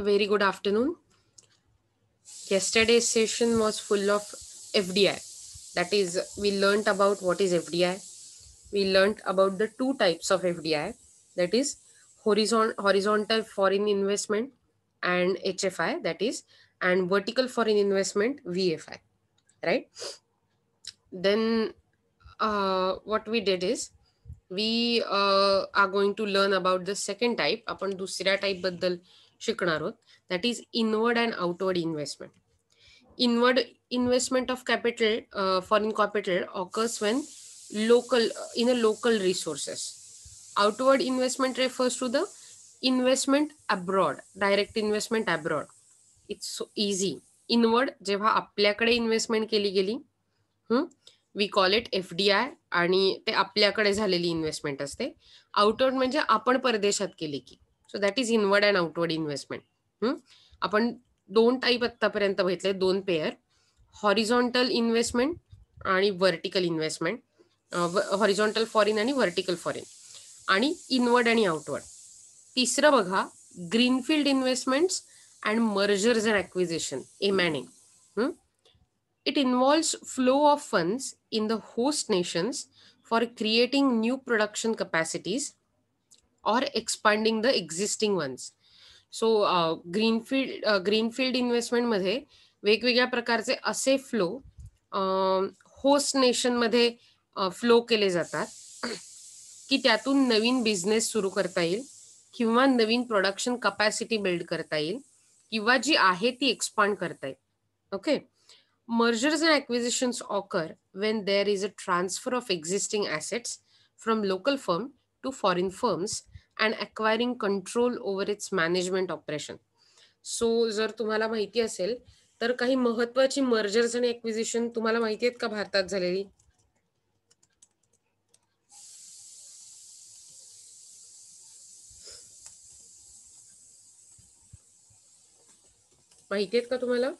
a very good afternoon. Yesterday's session was full of FDI. That is, we learnt about what is FDI. We learnt about the two types of FDI, that is horizon, horizontal foreign investment and HFI, that is, and vertical foreign investment, VFI, right? Then uh, what we did is we uh, are going to learn about the second type. Upon dusra type baddal शिकणार आहोत that is inward and outward investment inward investment of capital foreign capital occurs when local in a local resources outward investment refers to the investment abroad direct investment abroad it's so inward inward जेव्हा आपल्याकडे investment केली गेली we call it F D I आणि ते आपल्याकडे झालेली investment असते outward म्हणजे आपण परदेशात केली की so that is inward and outward investment आपण दोन टाईप आतापर्यंत बघितले दोन पेयर हॉरिझॉन्टल इन्व्हेस्टमेंट आणि व्हर्टिकल इन्व्हेस्टमेंट हॉरिझॉन्टल फॉरेन आणि व्हर्टिकल फॉरेन आणि इनवर्ड आणि आउटवर्ड तिसरं बघा greenfield investments and mergers and acquisition M and A it involves flow of funds in the host nations for creating new production capacities or expanding the existing ones so greenfield greenfield इन्व्हेस्टमेंटमध्ये वेगवेगळ्या प्रकारचे असे flow host नेशनमध्ये flow केले जातात की त्यातून नवीन business सुरू करता येईल किंवा नवीन प्रोडक्शन कपॅसिटी बिल्ड करता येईल किंवा जी आहे ती एक्सपांड करता येईल okay mergers and acquisitions occur when there is a transfer of existing assets from local firm to foreign firms and acquiring control over its management operation so जर तुम्हाला माहिती असेल तर काही महत्वाची मर्जर्स आणि एक्विजिशन तुम्हाला माहिती आहेत का भारतात झालेली माहिती आहेत का तुम्हाला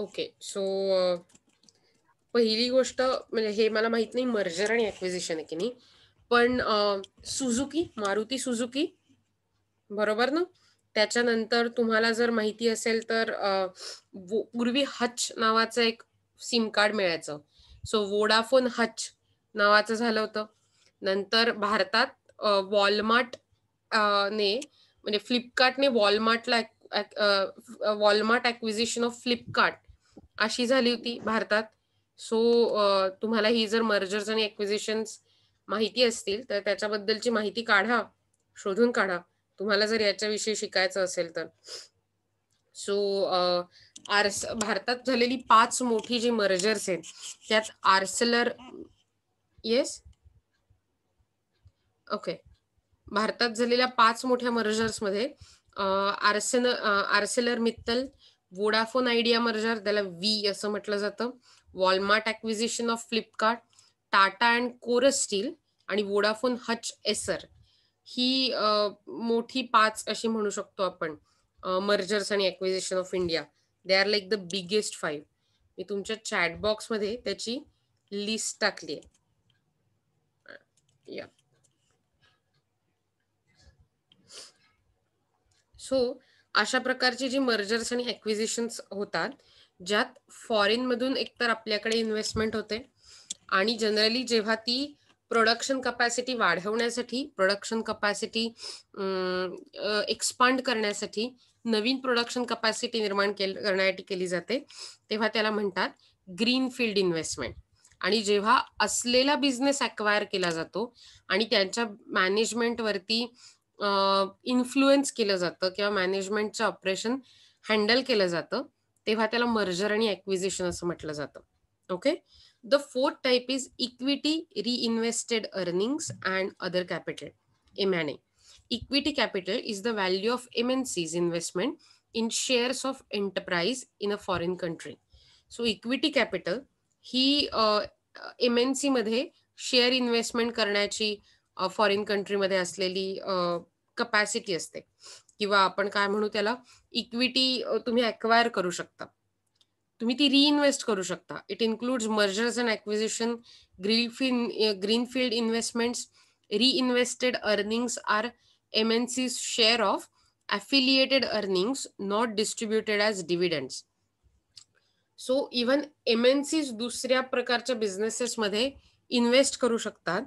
ओके सो पहिली गोष्ट म्हणजे हे मला माहित नाही मर्जर आणि एक्विजिशन आहे की नाही पण सुझुकी मारुती सुझुकी बरोबर ना त्याच्यानंतर तुम्हाला जर माहिती असेल तर पूर्वी हच नावाचं एक सिम कार्ड मिळायचं सो वोडाफोन हच नावाचं झालं होतं नंतर भारतात वॉलमार्ट ने म्हणजे फ्लिपकार्टने वॉलमार्टला वॉलमार्ट ॲक्विजिशन ऑफ फ्लिपकार्ट अशी झाली होती भारतात सो तुम्हाला ही जर मर्जर्स आणि एक्विजिशन्स माहिती असतील तर त्याच्याबद्दलची माहिती काढा शोधून काढा तुम्हाला जर याच्याविषयी शिकायचं असेल तर सो आर्स भारतात झालेली पाच मोठी जी मर्जर्स आहेत त्यात आर्सलर येस ओके भारतात झालेल्या पाच मोठ्या मर्जर्समध्ये आर्सेन Arcelor Mittal Vodafone Idea merger त्याला व्ही असं म्हटलं जातं Walmart acquisition of Flipkart Tata and Corus steel आणि वोडाफोन हच एसर ही मोठी पाच अशी म्हणू शकतो आपण मर्जर्स आणि acquisition of India they are like the biggest five मी तुमच्या चॅटबॉक्समध्ये त्याची लिस्ट टाकली आहे सो अशा प्रकारचे जे मर्जर्स आणि ऍक्विजिशन होतात ज्यात फॉरेन मधून एकतर आपल्याकडे इन्व्हेस्टमेंट होते आणि जनरली जेव्हा ती प्रोडक्शन कपॅसिटी वाढवण्यासाठी प्रोडक्शन कपॅसिटी एक्सपांड करण्यासाठी नवीन प्रोडक्शन कपॅसिटी निर्माण केल करण्यासाठी केली जाते तेव्हा त्याला म्हणतात ग्रीनफील्ड इन्व्हेस्टमेंट आणि जेव्हा असलेला बिझनेस अक्वायर केला जातो आणि त्यांच्या मॅनेजमेंटवरती इन्फ्लुएन्स केलं जातं किंवा मॅनेजमेंटचं ऑपरेशन हँडल केलं जातं तेव्हा त्याला मर्जर आणि ऍक्विजिशन असं म्हटलं जातं okay the fourth type is equity reinvested earnings and other capital M N A equity capital is the value of M N Cs investment in shares of enterprise in a foreign country so equity capital ही M N सीमध्ये share investment करण्याची foreign कंट्रीमध्ये असलेली capacity असते किंवा आपण काय म्हणू त्याला इक्विटी तुम्ही अक्वायर करू शकता तुम्ही ती रिइन्व्हेस्ट करू शकता it includes mergers and acquisition greenfield greenfield investments reinvested earnings are M N C share of affiliated earning not distributed as dividends. So even MNCs दुसऱ्या प्रकारच्या बिझनेसेसमध्ये इन्व्हेस्ट करू शकतात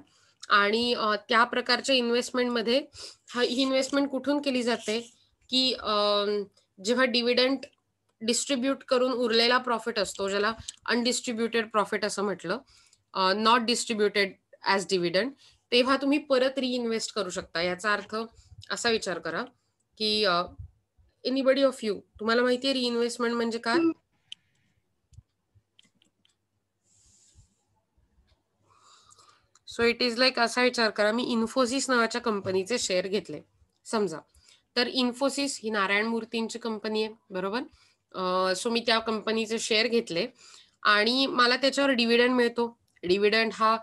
आणि त्या प्रकारच्या इन्व्हेस्टमेंटमध्ये ही इन्व्हेस्टमेंट कुठून केली जाते की जेव्हा डिव्हिडंट डिस्ट्रीब्युट करून उरलेला प्रॉफिट असतो ज्याला अनडिस्ट्रीब्युटेड प्रॉफिट असं म्हटलं नॉट डिस्ट्रीब्युटेड ऍज डिव्हिडंट तेव्हा तुम्ही परत रिइन्व्हेस्ट करू शकता याचा अर्थ असा विचार करा की बडी ऑफ यू तुम्हाला माहिती आहे रिइन्व्हेस्टमेंट म्हणजे काय सो इट इज लाईक असा विचार करा मी इन्फोसिस नावाच्या कंपनीचे शेअर घेतले समजा तर इन्फोसिस ही नारायण मूर्तींची कंपनी आहे बरोबर सो मी त्या कंपनीचे शेअर घेतले आणि मला त्याच्यावर डिव्हिडंड मिळतो डिव्हिडंड हा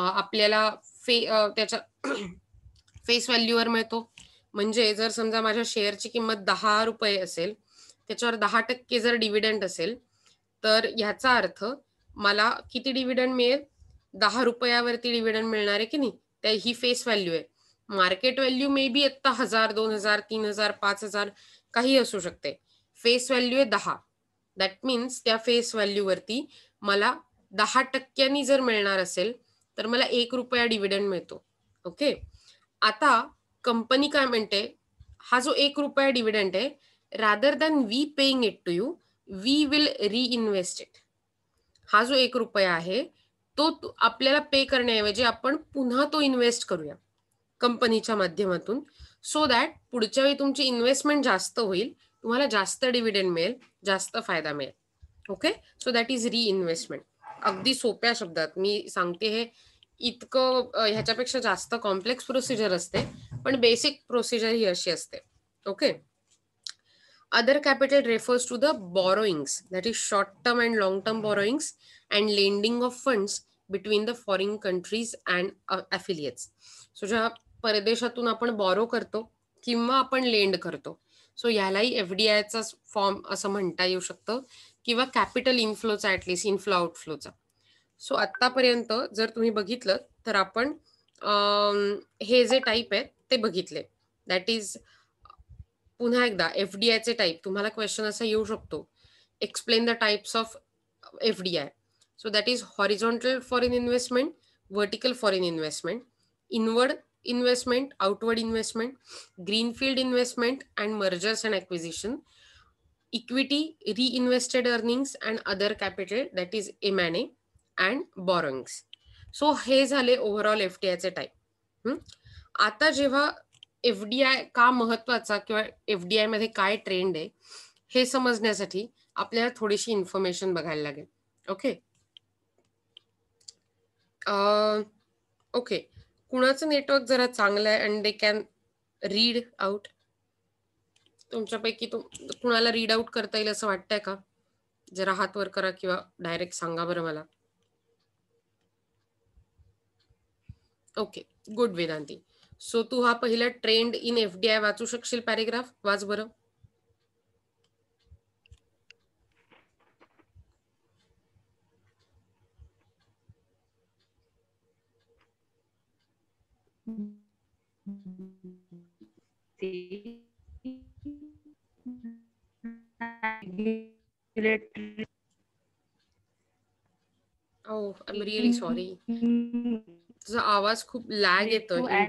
आपल्याला फे त्याच्या फेस व्हॅल्यूवर मिळतो म्हणजे जर समजा माझ्या शेअरची किंमत दहा रुपये असेल त्याच्यावर दहा टक्के जर डिव्हिडंड असेल तर ह्याचा अर्थ मला किती डिव्हिडंड मिळेल दहा रुपयावरती डिव्हिडंड मिळणार आहे की नाही त्या ही फेस व्हॅल्यू आहे मार्केट व्हॅल्यू मे बी आत्ता हजार दोन हजार तीन हजार पाच हजार काही असू शकते फेस व्हॅल्यू आहे दहा दॅट मीन्स त्या फेस व्हॅल्यू वरती मला दहा टक्क्यांनी जर मिळणार असेल तर मला एक रुपया डिव्हिडंड मिळतो ओके आता कंपनी काय म्हणते हा जो एक रुपया डिव्हिडंड आहे rather than we paying it to you we will re it हा जो एक रुपया आहे तो आपल्याला पे करण्याऐवजी आपण पुन्हा तो इन्व्हेस्ट करूया कंपनीच्या माध्यमातून सो दॅट पुढच्या वेळी तुमची इन्व्हेस्टमेंट जास्त होईल तुम्हाला जास्त डिव्हिडंड मिळेल जास्त फायदा मिळेल okay so that is investment अगदी सोप्या शब्दात मी सांगते हे इतकं ह्याच्यापेक्षा जास्त कॉम्प्लेक्स प्रोसिजर असते पण बेसिक प्रोसिजर ही अशी असते okay other capital refers to the borrowings that is short term and long term borrowings and lending of funds between the foreign countries and affiliates so ज्या परदेशातून आपण बॉरो करतो किंवा आपण लेंड करतो सो ह्यालाही एफ डी फॉर्म असं म्हणता येऊ शकतं किंवा कॅपिटल इन्फ्लोचा ॲटलिस्ट इन्फ्लो आउटफ्लोचा सो आत्तापर्यंत जर तुम्ही बघितलं तर आपण हे जे टाईप आहेत ते बघितले दॅट इज पुन्हा एकदा एफ डी आयचे टाईप तुम्हाला क्वेश्चन असा येऊ शकतो explain the types of F D I so that is horizontal foreign investment vertical foreign investment inward investment outward investment greenfield investment and mergers and acquisition equity reinvested earnings and other capital that is M N A and borrowings so हे झाले overall F आयचे type आता जेव्हा F D I का महत्वाचा किंवा F D आयमध्ये काय ट्रेंड आहे हे समजण्यासाठी आपल्याला थोडीशी इन्फॉर्मेशन बघायला लागेल ओके ओके कुणाचं नेटवर्क जरा चांगलं आहे and they can read out तुमच्यापैकी तुम कुणाला रीड आउट करता येईल असं वाटतंय का जरा हात वर करा किंवा डायरेक्ट सांगा बरं मला ओके गुड वेदांती सो तू हा पहिला trend in F D I वाचू शकशील पॅरेग्राफ वाच बरं oh i'm really sorry तुझा आवाज खूप लॅग येतोय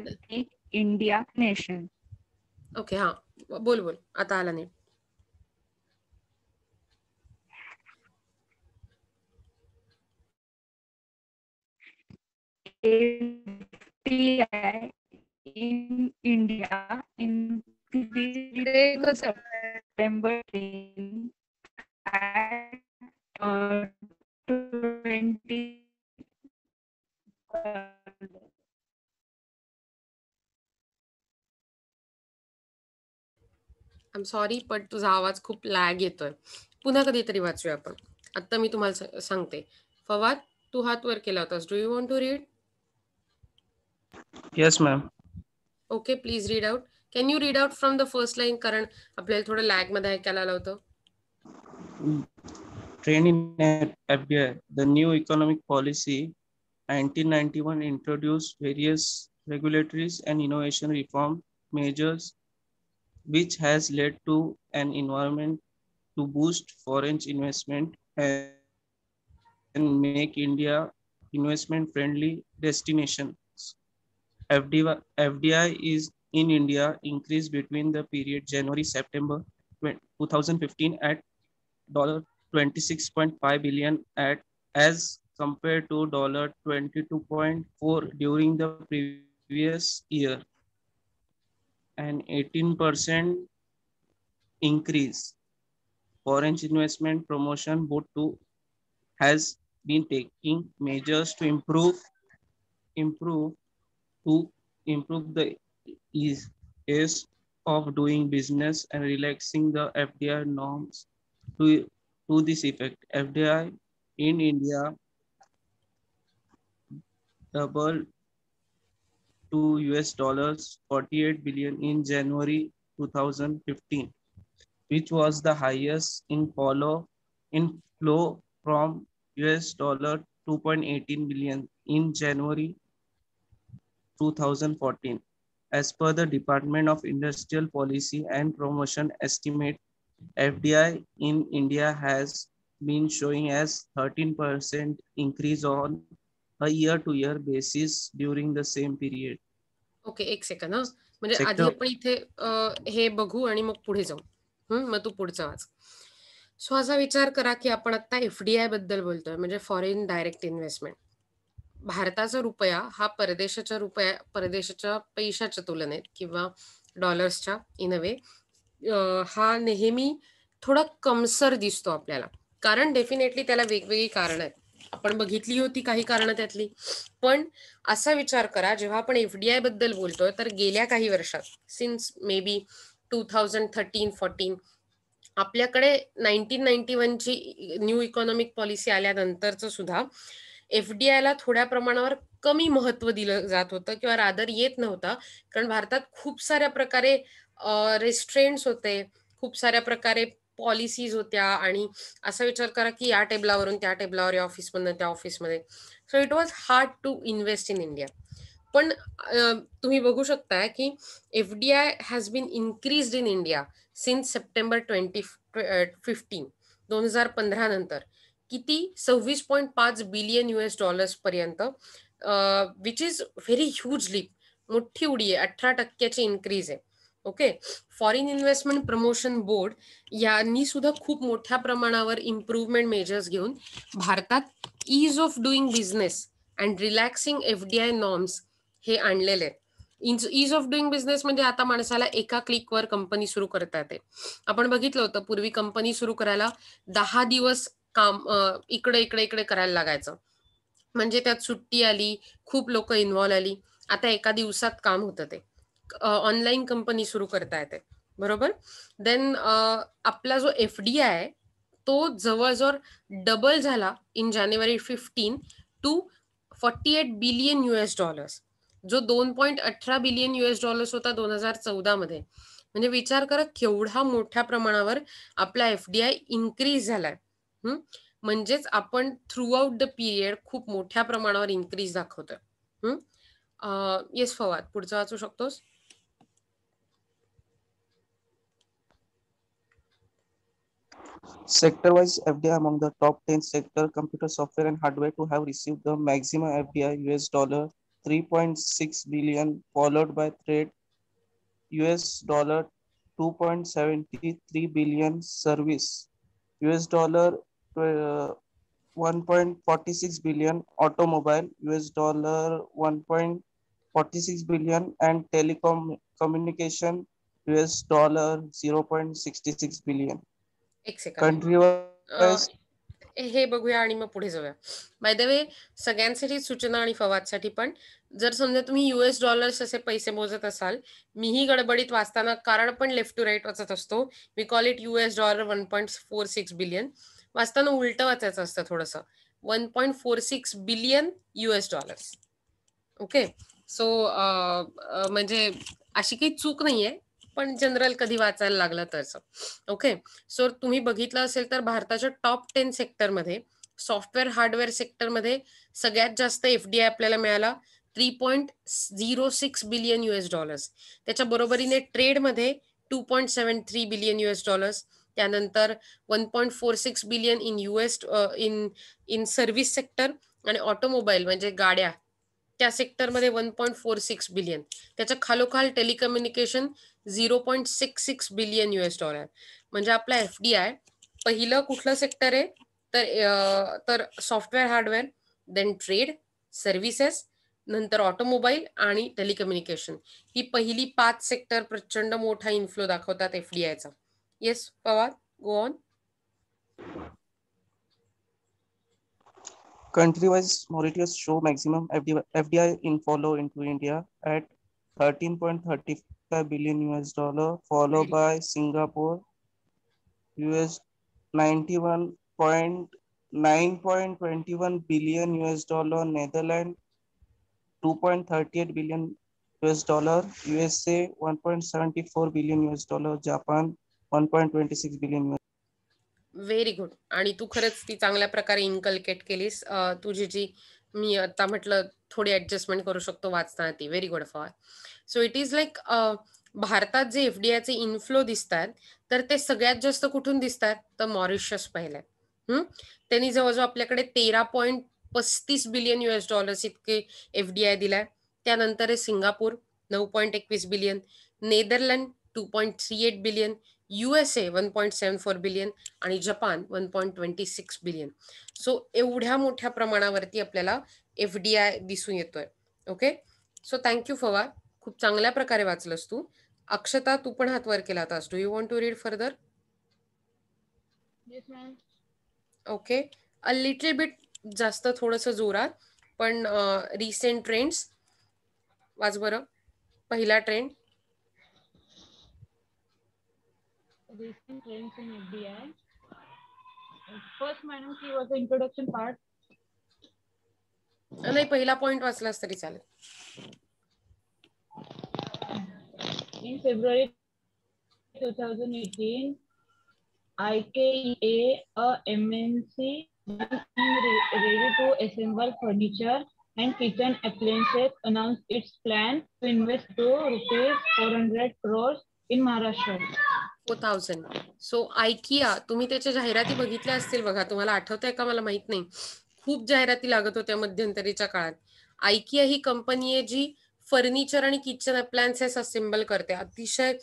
इंडिया नेशन ओके हा बोल बोल आता आला नीट सॉरी पण तुझा आवाज खूप लॅग येतोय पुन्हा कधीतरी वाचूया आपण आता मी तुम्हाला सांगते फवाद तू हात वर केला होतास do you want to read yes ma'am okay please read out can you read out from the first line कारण Apply थोडं लॅग मध्ये ऐकायला आलं training at FBI, the new economic policy 1991 introduced various regulatories and innovation reform measures, which has led to an environment to boost foreign investment and make India investment friendly destination. FDI, FDI is in India increased between the period January-September 2015 at $26.5 billion at as compared to $22.4 during the previous year and 18% increase. Foreign investment promotion board too has been taking measures to improve improve to improve the ease, ease of doing business and relaxing the FDI norms to, to this effect. FDI in India doubled to US dollars 48 billion in January 2015, which was the highest in follow in flow from US dollar 2.18 billion in January 2014 as per the Department of Industrial Policy and Promotion estimate, FDI in India has been showing as 13% increase on a year-to-year basis during the same period. Okay, एक second. म्हणजे आधी आपण इथे हे बघू आणि मग पुढे जाऊ मग तू पुढचा वाच सो असा विचार करा की आपण आता एफडीआय बद्दल बोलतोय म्हणजे फॉरेन डायरेक्ट इन्व्हेस्टमेंट भारताचा रुपया हा परदेशाच्या रुपया परदेशाच्या पैशाच्या तुलनेत किंवा डॉलर्सच्या इन अ वे हा नेहमी थोडा कमसर दिसतो आपल्याला कारण डेफिनेटली त्याला वेगवेगळी कारणं आहेत आपण बघितली होती काही कारणं त्यातली पण असा विचार करा जेव्हा आपण एफडीआय बद्दल बोलतोय तर गेल्या काही वर्षात since may be two thousand thirteen fourteen आपल्याकडे नाईन्टीन नाईन्टी वनची न्यू इकॉनॉमिक पॉलिसी आल्यानंतरचं सुद्धा एफडीआय ला थोड्या प्रमाणावर कमी महत्व दिलं जात होतं किंवा रादर येत नव्हता कारण भारतात खूप साऱ्या प्रकारे रेस्ट्रेंट्स होते खूप साऱ्या प्रकारे पॉलिसीज होत्या आणि असा विचार करा की या टेबलावरून त्या टेबलावर या ऑफिसमधनं त्या ऑफिसमध्ये so it was hard to invest in India पण तुम्ही बघू शकता की F D I has been increase in India since September twenty fifteen दोन हजार पंधरा नंतर किती सव्वीस पॉईंट पाच बिलियन एस डॉलर्स पर्यंत which is very huge leap मोठी उडी आहे अठरा टक्क्याची इन्क्रीज आहे okay foreign investment promotion board यांनी सुद्धा खूप मोठ्या प्रमाणावर इम्प्रूव्हमेंट मेजर्स घेऊन भारतात is of doing business and relaxing F D I norms हे आणलेले आहेत इज ऑफ डुईंग बिझनेस म्हणजे आता माणसाला एका क्लिकवर कंपनी सुरू करता येते आपण बघितलं होतं पूर्वी कंपनी सुरू करायला दहा दिवस काम इकडे इकडे इकडे करायला लागायचं म्हणजे त्यात सुट्टी आली खूप लोक इन्व्हॉल्व आली आता एका दिवसात काम होतं ते ऑनलाईन कंपनी सुरू करता येते बरोबर देन आपला जो एफ डी आहे तो जवळजवळ डबल झाला in January fifteen to forty eight billion S dollars जो दोन पॉईंट अठरा बिलियन एस डॉलर्स होता दोन हजार चौदा मध्ये म्हणजे विचार करा केवढा मोठ्या प्रमाणावर आपला एफ डी आय इन्क्रीज झालाय म्हणजेच आपण द पीरियड खूप मोठ्या प्रमाणावर फवाद वाचू शकतोस the top ten sector computer software and hardware to have receive the maximum FDI dollar six billion followed by trade US dollar two point seventy three billion service US dollar 1.46 billion automobile us dollar 1.46 billion and telecom communication us dollar 0.66 billion country हे बघूया आणि मग पुढे जाऊया by the way सगळ्यांसाठी सूचना आणि फवादसाठी पण जर समजा तुम्ही युएस डॉलर्स असे पैसे मोजत असाल मीही गडबडीत वाचताना कारण पण लेफ्ट टू राईट वाचत असतो we call it US dollar one point four six billion वाचताना उलट वाचायचं असतं थोडंसं one point four six billion US dollars okay so म्हणजे अशी काही चूक नाहीये पण जनरल कधी वाचायला लागलं तर ओके सो तुम्ही बघितलं असेल तर भारताच्या टॉप टेन सेक्टरमध्ये सॉफ्टवेअर हार्डवेअर सेक्टरमध्ये सगळ्यात जास्त एफडीआय आपल्याला मिळाला three point zero six billion US dollars त्याच्या बरोबरीने ट्रेडमध्ये two point seven three billion US dollars त्यानंतर one point four six billion in US in in service sector आणि ऑटोमोबाईल म्हणजे गाड्या त्या सेक्टरमध्ये one point four six billion त्याच्या खालोखाल telecommunication zero point six six billion US dollar म्हणजे आपला एफ डी आय पहिलं कुठलं सेक्टर आहे तर तर software hardware then trade services नंतर ऑटोमोबाईल आणि टेलिकम्युनिकेशन ही पहिली पाच सेक्टर प्रचंड मोठा इन्फ्लो दाखवतात एफ डी आयचा Yes, Pawad, go on. Country-wise, Mauritius show maximum FDI inflow into India at 13.35 billion US dollar, followed by Singapore, US 91.9.21 billion US dollar, Netherlands 2.38 billion US dollar, USA 1.74 billion US dollar, Japan billion very good आणि तू खरंच ती चांगल्या प्रकारे inculcate केलीस तुझी जी मी आता म्हटलं थोडी ऍडजस्टमेंट करू शकतो वाचताना ती very good for so it is like भारतात जे एफडीआयचे इन्फ्लो दिसतात तर ते सगळ्यात जास्त कुठून दिसतात तर मॉरिशस पहिले त्यांनी जवळजवळ आपल्याकडे तेरा पॉईंट पस्तीस बिलियन युएस डॉलर्स इतके एफडीआय दिलाय त्यानंतर सिंगापूर नऊ पॉईंट एकवीस billion Netherland two point three eight billion USA one point seven four billion आणि Japan one point twenty six billion so एवढ्या मोठ्या प्रमाणावरती आपल्याला एफ डी आय दिसून येतोय ओके सो थँक्यू फवार खूप चांगल्या प्रकारे वाचलंस तू अक्षता तू पण हात वर केला होतास do you want to read further okay a little bit जास्त थोडस जोरात पण रिसेंट ट्रेंड्स वाच बरं पहिला trend recent trends in FDI. First, madam, she was the introduction part. नाही पहिला पॉइंट वाचलास तरी चालेल in February 2018 IKEA a MNC ready to assemble furniture and kitchen appliances announced its plan to invest 2 rupees 400 crores in Maharashtra four thousand so IKEA तुम्ही त्याच्या जाहिराती बघितल्या असतील बघा तुम्हाला आठवत आहे का मला माहित नाही खूप जाहिराती लागत होत्या मध्यंतरीच्या काळात आयकिया ही कंपनी आहे जी फर्निचर आणि किचन अप्लायन्सेस असेंबल करते अतिशय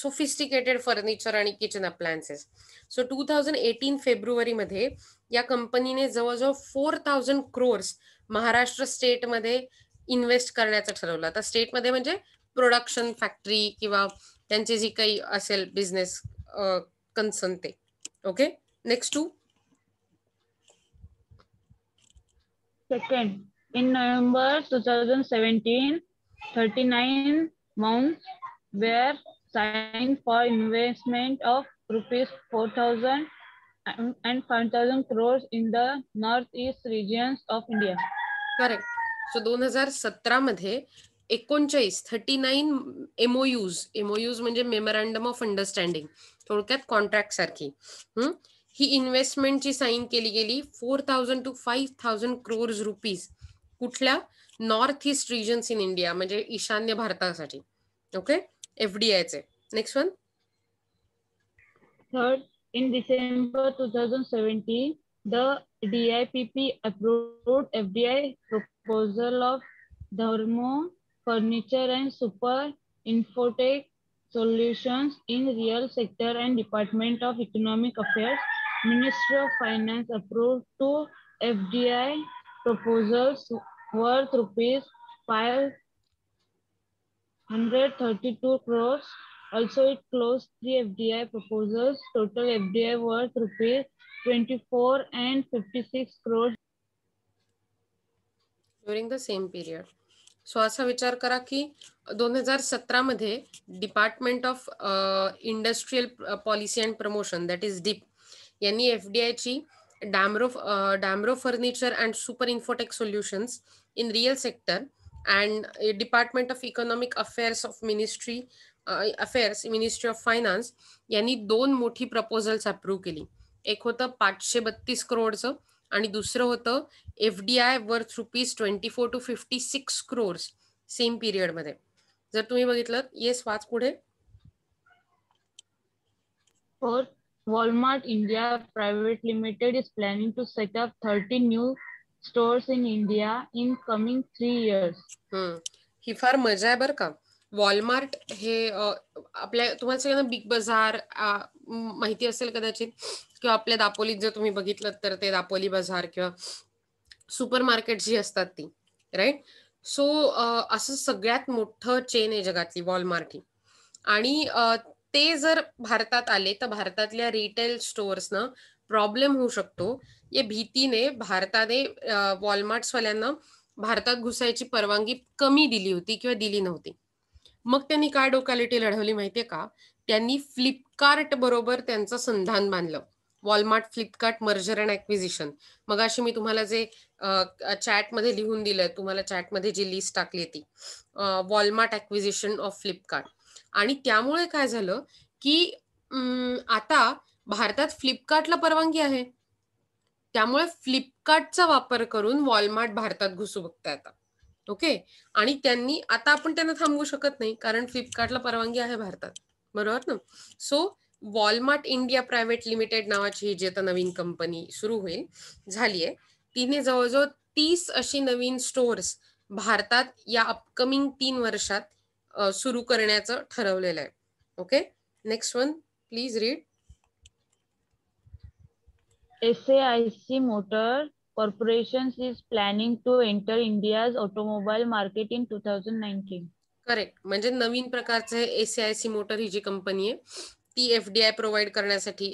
सोफिस्टिकेटेड फर्निचर आणि kitchen appliances so two thousand eighteen मध्ये या कंपनीने जवळजवळ फोर थाउजंड क्रोर्स महाराष्ट्र स्टेटमध्ये इन्व्हेस्ट करण्याचं ठरवलं आता स्टेटमध्ये म्हणजे प्रोडक्शन फॅक्टरी किंवा त्यांचे जी काही असेल बिझनेस कन्सर्न ते okay next to second in November two thousand seventeen thirty nine month where sign for investment of rupees four thousand and five thousand crores in the north east regions of India correct so दोन हजार सतरा मध्ये एकोणचाळीस thirty nine MOUs MOUs म्हणजे memorandum of understanding थोडक्यात contract सारखी ही इन्व्हेस्टमेंटची साईन केली गेली four thousand two five thousand crores rupees कुठल्या north east regions in India म्हणजे ईशान्य भारतासाठी ओके चे next one third in December in December 2017, P P approved FDI proposal of धर्मो furniture and super infotech solutions in real sector and Department of Economic Affairs, Ministry of Finance approved two FDI proposals worth rupees 532 crores. Also, it closed three FDI proposals. Total FDI worth rupees 24 and 56 crores. During the same period. So असा विचार करा की दोन हजार सतरामध्ये department of industrial policy and promotion that is DIPP यांनी F D ची Damro Damro furniture and super infotech solutions in real sector and department of economic affairs of ministry affairs ministry of finance यांनी दोन मोठी प्रपोजल्स अप्रूव्ह केली एक होतं पाचशे बत्तीस करोडचं आणि दुसरं होतं F rupees twenty four two fifty six crore same period मध्ये जर तुम्ही बघितलं येस वाच पुढे Walmart India private limited is planning to set up thirty new stores in India in coming three years ही फार मजा आहे बरं का वॉलमार्ट हे आपल्या तुम्हाला सगळ्यांना बिग बाजार माहिती असेल कदाचित किंवा आपल्या दापोलीत जर तुम्ही बघितलं तर ते दापोली बाजार किंवा सुपर मार्केट जी असतात ती राईट सो असं सगळ्यात मोठं चेन आहे जगातली वॉलमार्ट ही आणि ते जर भारतात आले तर भारतातल्या रिटेल स्टोअर्सनं प्रॉब्लेम होऊ शकतो या भीतीने भारताने वॉलमार्ट्सवाल्यांना भारतात घुसायची परवानगी कमी दिली होती किंवा दिली नव्हती मग त्यांनी काय डोकॅलिटी लढवली माहितीये का त्यांनी फ्लिपकार्ट बरोबर त्यांचं संधान बांधलं Walmart Flipkart merger and acquisition मग अशी मी तुम्हाला जे चॅटमध्ये लिहून दिलं तुम्हाला चॅटमध्ये जी लिस्ट टाकली ती वॉलमार्ट ऍक्विजिशन ऑफ फ्लिपकार्ट आणि त्यामुळे काय झालं की आता भारतात फ्लिपकार्टला परवानगी आहे त्यामुळे फ्लिपकार्टचा वापर करून वॉलमार्ट भारतात घुसू बघताय आता ओके आणि त्यांनी आता आपण त्यांना थांबवू शकत नाही कारण फ्लिपकार्टला परवानगी आहे भारतात बरोबर ना so Walmart India private limited नावाची जी आता नवीन कंपनी सुरू होईल झाली तिने जवळजवळ तीस अशी नवीन स्टोअर्स भारतात या अपकमिंग तीन वर्षात सुरू करण्याचं ठरवलेलं आहे okay next one please read S motor corporation is planning to enter India automobile market in two thousand nineteen correct म्हणजे नवीन प्रकारचे एसीआयसी मोटर ही जी कंपनी आहे ती F to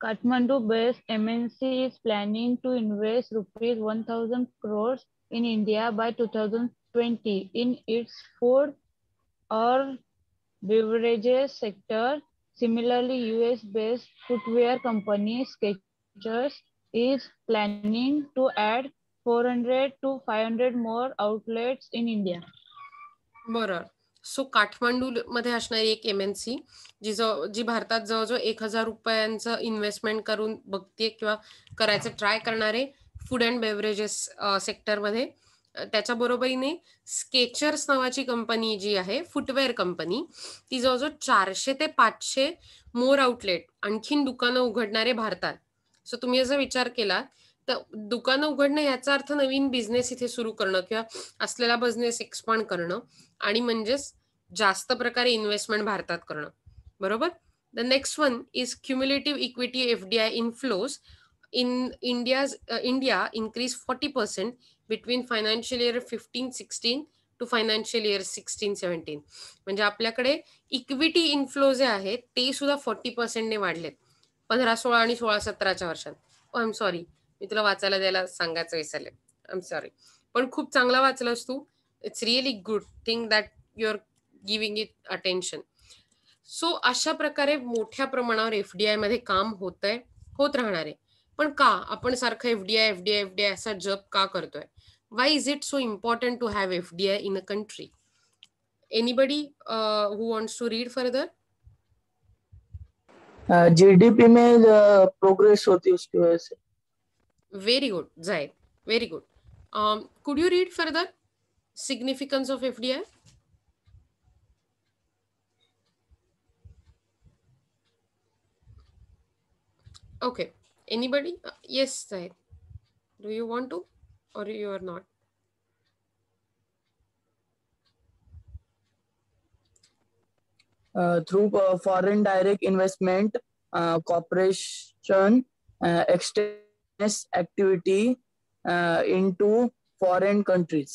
Kathmandu based M N C is planning to invest rupees one thousand crore in India by two thousand twenty in its food और beverages sector Similarly, US-based footwear company Skechers is planning to add 400 to 500 more outlets in India. बरोबर so Kathmandu मध्ये असणारी एक M N C जी जवळ जी भारतात जवळजवळ एक हजार रुपयांचं इन्व्हेस्टमेंट करून बघते किंवा करायचं ट्राय करणारे फूड अँड बेवरेजेस सेक्टरमध्ये त्याच्या बरोबरीने स्केचर्स नावाची कंपनी जी आहे फुटवेअर कंपनी ती जवळजवळ चारशे ते पाचशे मोर आउटलेट आणखीन दुकानं उघडणारे भारतात सो तुम्ही जर विचार केला तर दुकानं उघडणं याचा अर्थ नवीन बिझनेस इथे सुरू करणं किंवा असलेला बिझनेस एक्सपांड करणं आणि म्हणजेच जास्त प्रकारे इन्व्हेस्टमेंट भारतात करणं बरोबर the next one is cumulative equity F D I inflows in India India increase forty percent between financial year fifteen sixteen to financial year sixteen seventeen म्हणजे आपल्याकडे इक्विटी इन्फ्लो जे आहेत ते सुद्धा फोर्टी पर्सेंटने वाढलेत पंधरा सोळा आणि सोळा सतराच्या वर्षात ओ एम सॉरी मी तुला वाचायला द्यायला सांगायचं विसरले आय एम सॉरी पण खूप चांगला वाचलास तू it's really good thing that you are giving it attention so अशा प्रकारे मोठ्या प्रमाणावर एफडीआय मध्ये काम होत आहे होत राहणार आहे पण का आपण सारखं एफडीआय एफडीआय आय असा जप का करतोय why is it so important to have fdi in a country anybody uh, who wants to read further uh, GDP में uh, progress होती good, उसकी वजह से very could you read further significance of fdi okay anybody uh, yes Zaid. do you want to or you are not. Uh, through uh, foreign direct investment, uh, corporation uh, extends activity into foreign countries.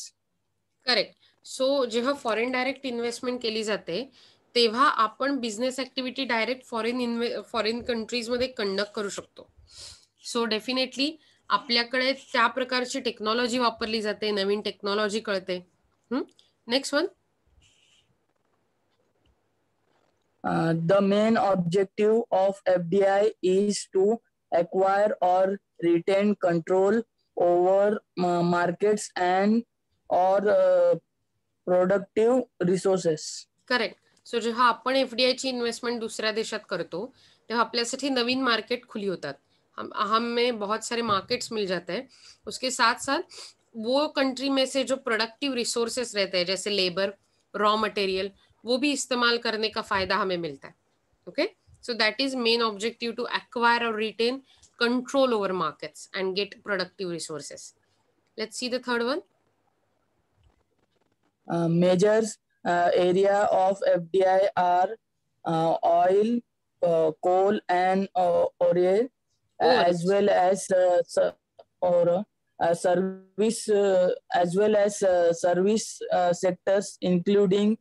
Correct. So so, जेव्हा foreign direct investment केली जाते तेव्हा आपण business activity direct foreign foreign कंट्रीजमध्ये conduct करू शकतो so definitely आपल्याकडे त्या प्रकारची टेक्नॉलॉजी वापरली जाते नवीन टेक्नॉलॉजी कळते next one the main objective of FDI is to acquire or retain control over markets and or productive resources correct so जेव्हा आपण एफडीआय ची इन्व्हेस्टमेंट दुसऱ्या देशात करतो तेव्हा आपल्यासाठी नवीन मार्केट खुली होतात हम हमें बहुत सारे मार्केट्स मिल जाते हैं उसके साथ साथ वो कंट्री में से जो प्रोडक्टिव रिसोर्सेस रहते हैं जैसे लेबर रॉ मटेरियल वो भी इस्तेमाल करने का फायदा हमें मिलता है okay so that is main objective to acquire और retain control over market and get productive resources let see third one major area of F D I are oil coal oil, uh, as well as or service as well as service sectors including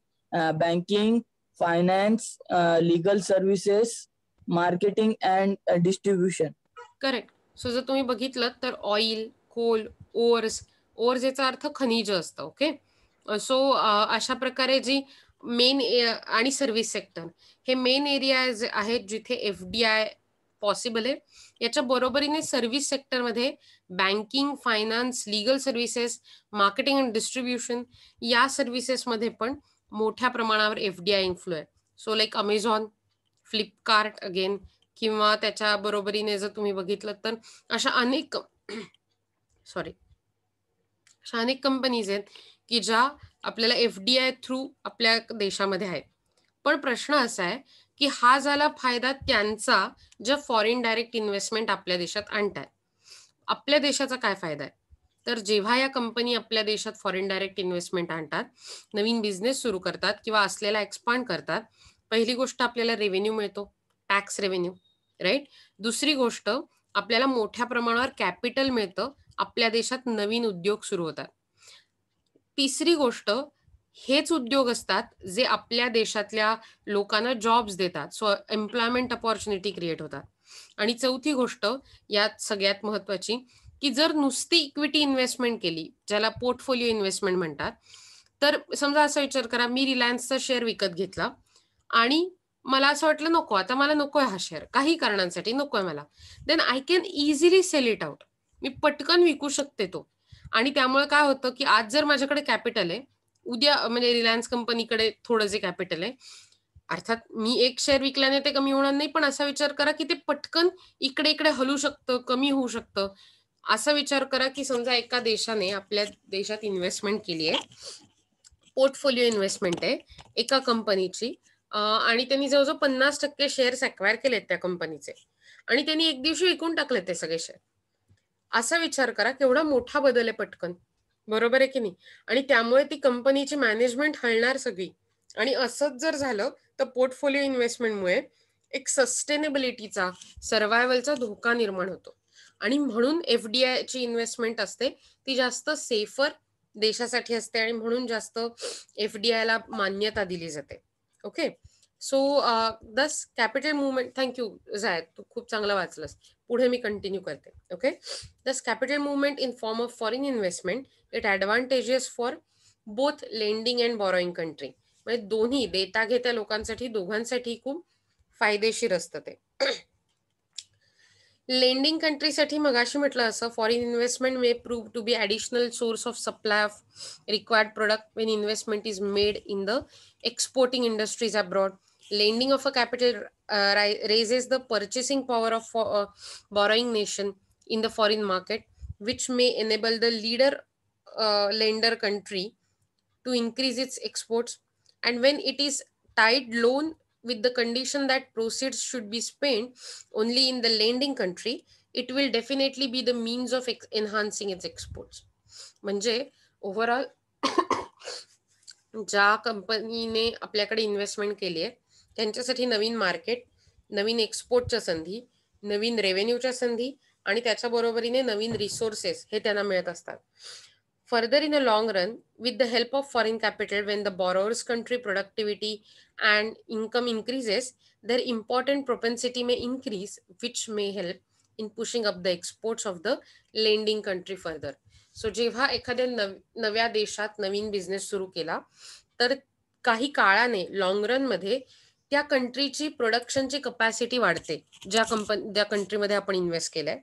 banking, finance, legal services, and uh, distribution correct so जर तुम्ही बघितलं तर oil Coal ores ores याचा अर्थ खनिज असतं okay so अशा प्रकारे जी मेन आणि सर्व्हिस सेक्टर हे मेन एरियाज आहेत जिथे एफ डी आय पॉसिबल आहे याच्या बरोबरीने सर्व्हिस सेक्टरमध्ये banking finance legal services marketing and distribution या सर्व्हिसेसमध्ये पण मोठ्या प्रमाणावर एफडीआय डी आय इन्फ्लो आहे so like Amazon Flipkart again किंवा त्याच्या बरोबरीने जर तुम्ही बघितलं तर अशा अनेक सॉरी अशा अनेक कंपनीज आहेत की ज्या आपल्याला एफ आय थ्रू आपल्या देशामध्ये आहेत पण प्रश्न असा आहे की हा झाला फायदा त्यांचा जे फॉरेन डायरेक्ट इन्व्हेस्टमेंट आपल्या देशात आणतात आपल्या देशाचा काय फायदा आहे तर जेव्हा या कंपनी आपल्या देशात फॉरेन डायरेक्ट इन्व्हेस्टमेंट आणतात नवीन बिझनेस सुरू करतात किंवा असलेला एक्सपांड करतात पहिली गोष्ट आपल्याला रेव्हेन्यू मिळतो टॅक्स रेव्हेन्यू राईट दुसरी गोष्ट आपल्याला मोठ्या प्रमाणावर कॅपिटल मिळतं आपल्या देशात नवीन उद्योग सुरू होतात तिसरी गोष्ट हेच उद्योग असतात जे आपल्या देशातल्या लोकांना जॉब्स देतात सो एम्प्लॉयमेंट अपॉर्च्युनिटी क्रिएट होतात आणि चौथी गोष्ट यात सगळ्यात महत्वाची की जर नुसती इक्विटी इन्व्हेस्टमेंट केली ज्याला पोर्टफोलिओ इन्व्हेस्टमेंट म्हणतात तर समजा असा विचार करा मी रिलायन्सचा शेअर विकत घेतला आणि मला असं वाटलं नको आता मला नकोय हा शेअर काही कारणांसाठी नकोय मला then I can easily sell it out मी पटकन विकू शकते तो आणि त्यामुळे काय होतं की आज जर माझ्याकडे कॅपिटल आहे उद्या म्हणजे रिलायन्स कंपनीकडे थोडं जे कॅपिटल आहे अर्थात मी एक शेअर विकल्याने ते कमी होणार नाही पण असा विचार करा की ते पटकन इकडे इकडे हलू शकतं कमी होऊ शकतं असा विचार करा की समजा एका देशाने आपल्या देशात इन्व्हेस्टमेंट केली आहे पोर्टफोलिओ इन्व्हेस्टमेंट आहे एका कंपनीची आणि त्यांनी जवळजवळ पन्नास टक्के शेअर्स अक्वायर केलेत त्या कंपनीचे आणि त्यांनी एक दिवशी विकून टाकले ते सगळे शेअर असा विचार करा केवढा मोठा बदल आहे पटकन बरोबर आहे की नाही आणि त्यामुळे ती कंपनीची मॅनेजमेंट हलणार सगळी आणि असंच जर झालं तर पोर्टफोलिओ इन्व्हेस्टमेंटमुळे एक सस्टेनेबिलिटीचा सर्व्हायवलचा धोका निर्माण होतो आणि म्हणून एफ डी इन्व्हेस्टमेंट असते ती जास्त सेफर देशासाठी असते आणि म्हणून जास्त एफ डी मान्यता दिली जाते okay so this capital movement thank you Zayed तू खूप चांगला वाचलंस पुढे मी कंटिन्यू करते okay this capital movement in form of foreign investment it advantages for both lending and borrowing country म्हणजे दोन्ही देता घेत्या लोकांसाठी दोघांसाठी खूप फायदेशीर असतं ते लेंडिंग कंट्रीसाठी मगाशी म्हटलं असं foreign investment may prove to be additional source of supply of required product when investment is made in the exporting industries abroad lending of a capital uh, raises the purchasing power of a uh, borrowing nation in the foreign market, which may enable the leader uh, lender country to increase its exports. And when it is tied loan with the condition that proceeds should be spent only in the lending country, it will definitely be the means of enhancing its exports. म्हणजे overall ज्या कंपनीने आपल्याकडे investment ke liye. त्यांच्यासाठी नवीन market नवीन एक्सपोर्टच्या संधी नवीन रेव्हेन्यूच्या संधी आणि त्याच्याबरोबरीने नवीन resources हे त्यांना मिळत असतात further in a long run with the help of foreign capital when the borrowers country productivity and income increases their important propensity may increase which may help in pushing up the exports of the lending country further so जेव्हा एखाद्या नव नव्या देशात नवीन business सुरू केला तर काही काळाने लॉंग रनमध्ये त्या कंट्रीची प्रोडक्शनची कपॅसिटी वाढते ज्या कंपनी ज्या कंट्रीमध्ये आपण इन्व्हेस्ट केलंय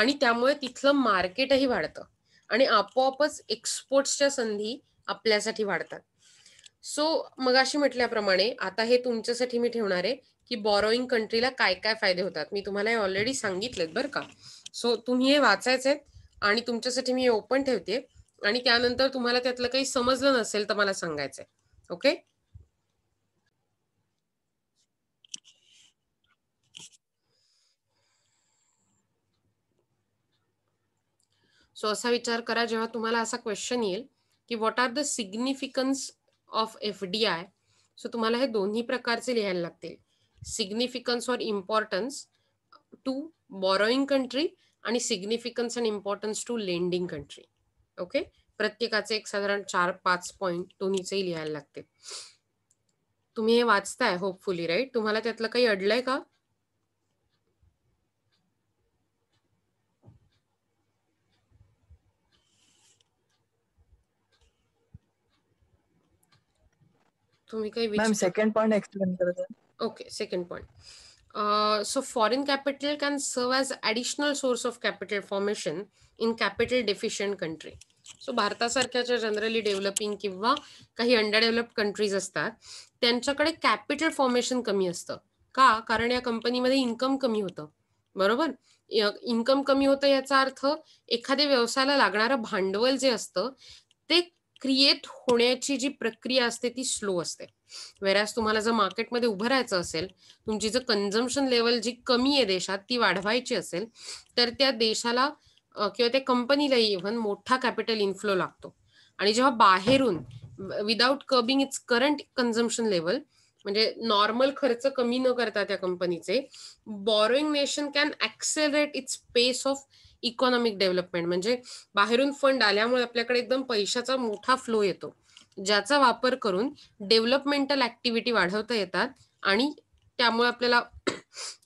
आणि त्यामुळे तिथलं मार्केटही वाढतं आणि आपोआपच एक्सपोर्ट्सच्या संधी आपल्यासाठी वाढतात सो मग अशी म्हटल्याप्रमाणे आता हे तुमच्यासाठी मी ठेवणार आहे की बॉरोईंग कंट्रीला काय काय फायदे होतात मी तुम्हाला हे ऑलरेडी सांगितलेत बरं का सो तुम्ही हे वाचायचे आणि तुमच्यासाठी मी हे ओपन ठेवते आणि त्यानंतर तुम्हाला त्यातलं काही समजलं नसेल तर मला सांगायचंय ओके सो असा विचार करा जेव्हा तुम्हाला असा क्वेश्चन येईल की what are the significance of F D I so तुम्हाला हे दोन्ही प्रकारचे लिहायला लागतील significance or importance to borrowing country आणि significance and importance to lending country okay प्रत्येकाचे एक साधारण चार पाच पॉईंट दोन्हीचेही लिहायला लागतील तुम्ही हे वाचताय होपफुली राईट तुम्हाला त्यातलं काही अडलंय का तुम्ही काही मॅम सेकंड पॉइंट एक्सप्लेन करता okay second point so foreign capital can serve as additional source of capital formation in capital deficient country so भारतासारख्या ज्या जनरली डेव्हलपिंग किंवा काही अंडर डेव्हलप्ड कंट्रीज असतात त्यांच्याकडे कॅपिटल फॉर्मेशन कमी असतं का कारण या कंपनीमध्ये इन्कम कमी होतं बरोबर इन्कम कमी होतं याचा अर्थ एखाद्या व्यवसायाला लागणारं भांडवल जे असतं ते क्रिएट होण्याची जी प्रक्रिया असते ती स्लो असते वेरॅज तुम्हाला जर मार्केटमध्ये उभं राहायचं असेल तुमची जर कन्झम्पन लेवल जी कमी आहे देशात ती वाढवायची असेल तर त्या देशाला किंवा त्या कंपनीला इव्हन मोठा कॅपिटल इन्फ्लो लागतो आणि जेव्हा बाहेरून without curbing its current consumption level म्हणजे नॉर्मल खर्च कमी न करता त्या कंपनीचे borrowing nation can accelerate its pace of economic development म्हणजे बाहेरून फंड आल्यामुळे आपल्याकडे एकदम पैशाचा मोठा फ्लो येतो ज्याचा वापर करून डेव्हलपमेंटल ऍक्टिव्हिटी वाढवता येतात आणि त्यामुळे आपल्याला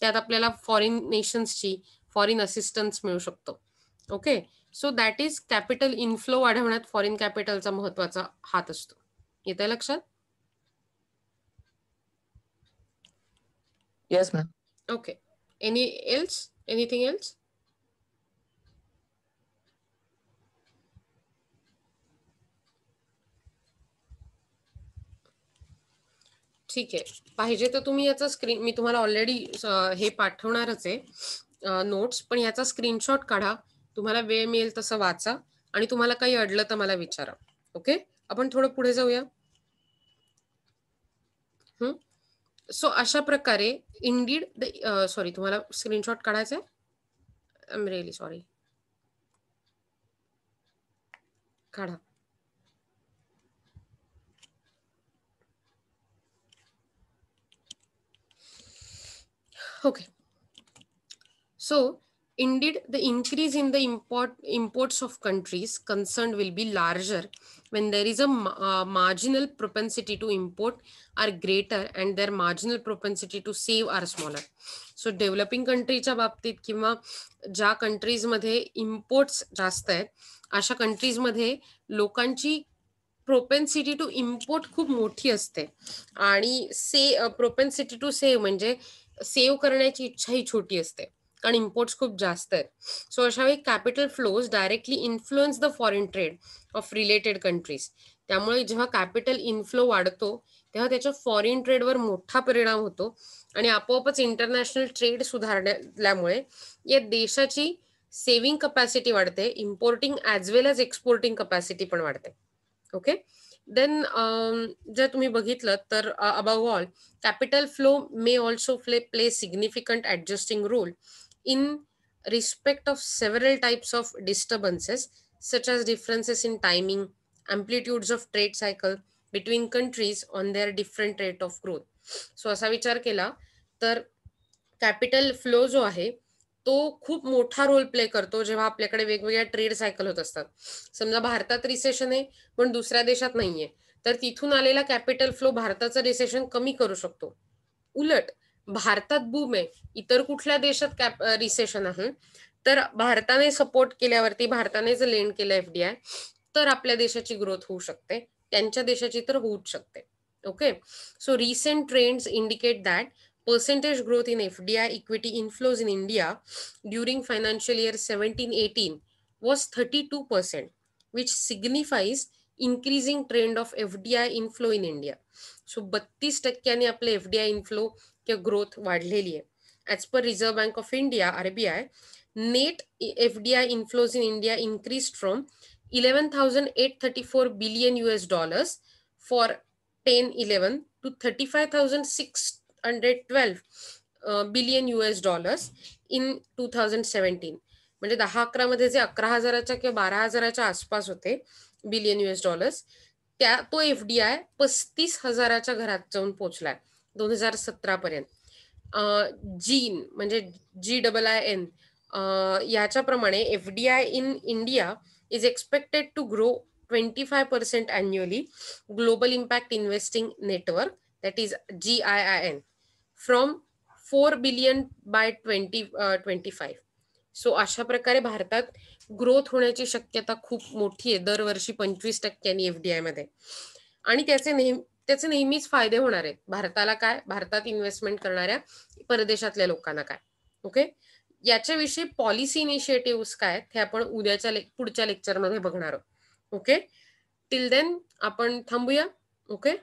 त्यात आपल्याला फॉरेन नेशन्सची फॉरेन असिस्टन्स मिळू शकतो okay so that is capital inflow वाढवण्यात फॉरेन कॅपिटलचा महत्वाचा हात असतो येत आहे लक्षात yes ma'am okay any else anything else ठीक आहे पाहिजे तर तुम्ही याचा स्क्रीन मी तुम्हाला ऑलरेडी हे पाठवणारच आहे नोट्स पण याचा स्क्रीनशॉट काढा तुम्हाला वेळ मिळेल तसं वाचा आणि तुम्हाला काही अडलं तर मला विचारा ओके आपण थोडं पुढे जाऊया सो अशा प्रकारे इंडीड द सॉरी तुम्हाला स्क्रीनशॉट काढायचं आहे एम रिअली सॉरी काढा Okay. So indeed, the increase in the import imports of countries concerned will be larger when there is a uh, marginal propensity to import are greater and their marginal propensity to save are smaller. So, developing countries, so developing कंट्रीच्या बाबतीत किंवा ज्या कंट्रीजमध्ये imports जास्त आहेत अशा कंट्रीजमध्ये लोकांची to import इम्पोर्ट खूप मोठी असते आणि से propensity to save म्हणजे सेव्ह करण्याची इच्छा ही छोटी असते कारण इम्पोर्ट्स खूप जास्त आहेत सो अशा वेळी capital flows directly influence the foreign trade of related countries त्यामुळे जेव्हा कॅपिटल इन्फ्लो वाढतो तेव्हा त्याच्या फॉरेन ट्रेडवर मोठा परिणाम होतो आणि आपोआपच इंटरनॅशनल ट्रेड सुधारल्यामुळे या देशाची सेव्हिंग कपॅसिटी वाढते importing as well as exporting capacity पण वाढते ओके then um, जर तुम्ही बघितलं तर above all capital flow may also play play significant adjusting role respect of several types of disturbances, such as differences in timing, amplitudes of trade cycle between countries on their different rate of growth. So असा विचार केला तर capital flow जो आहे तो खूप मोठा role play करतो जेव्हा आपल्याकडे वेगवेगळ्या ट्रेड सायकल होत असतात समजा भारतात रिसेशन आहे पण दुसऱ्या देशात नाहीये तर तिथून आलेला कॅपिटल फ्लो भारताचं रिसेशन कमी करू शकतो उलट भारतात बूम आहे इतर कुठल्या देशात कॅप रिसेशन आहे तर भारताने सपोर्ट केल्यावरती भारताने जर लेंड केलं एफडीआय तर आपल्या देशाची ग्रोथ होऊ शकते त्यांच्या देशाची तर होऊच शकते okay so recent trends indicate that percentage growth in FDI equity inflows in India during financial year 17 was 32%, which signifies increasing trend of FDI inflow in India. So, 32% FDI inflow ke growth hai. As per Reserve Bank of India, RBI, net FDI inflows in India increased from 11,834 billion US dollars for 10-11 to 35,060 hundred billion S dollars in two thousand seventeen म्हणजे दहा अकरामध्ये जे अकरा हजाराच्या किंवा बारा हजाराच्या आसपास होते बिलियन एस डॉलर्स त्या तो एफ डी आय पस्तीस हजाराच्या घरात जाऊन पोहोचलाय दोन हजार सतरा पर्यंत जीन म्हणजे जी डबल आय एन याच्याप्रमाणे F D I in India is expected to grow twenty five percent annually global impact investing network that is G I I N from four billion by twenty twenty five so अशा प्रकारे भारतात growth होण्याची शक्यता खूप मोठी आहे दरवर्षी पंचवीस टक्क्यांनी एफडीआय मध्ये आणि त्याचे नेहमी त्याचे नेहमीच फायदे होणार आहेत भारताला काय भारतात इन्व्हेस्टमेंट करणाऱ्या परदेशातल्या लोकांना काय ओके याच्याविषयी पॉलिसी इनिशिएटिव्ह काय हे आपण उद्याच्या पुढच्या लेक्चरमध्ये बघणार आहोत ओके टिल देन आपण थांबूया okay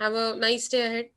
have a nice day ahead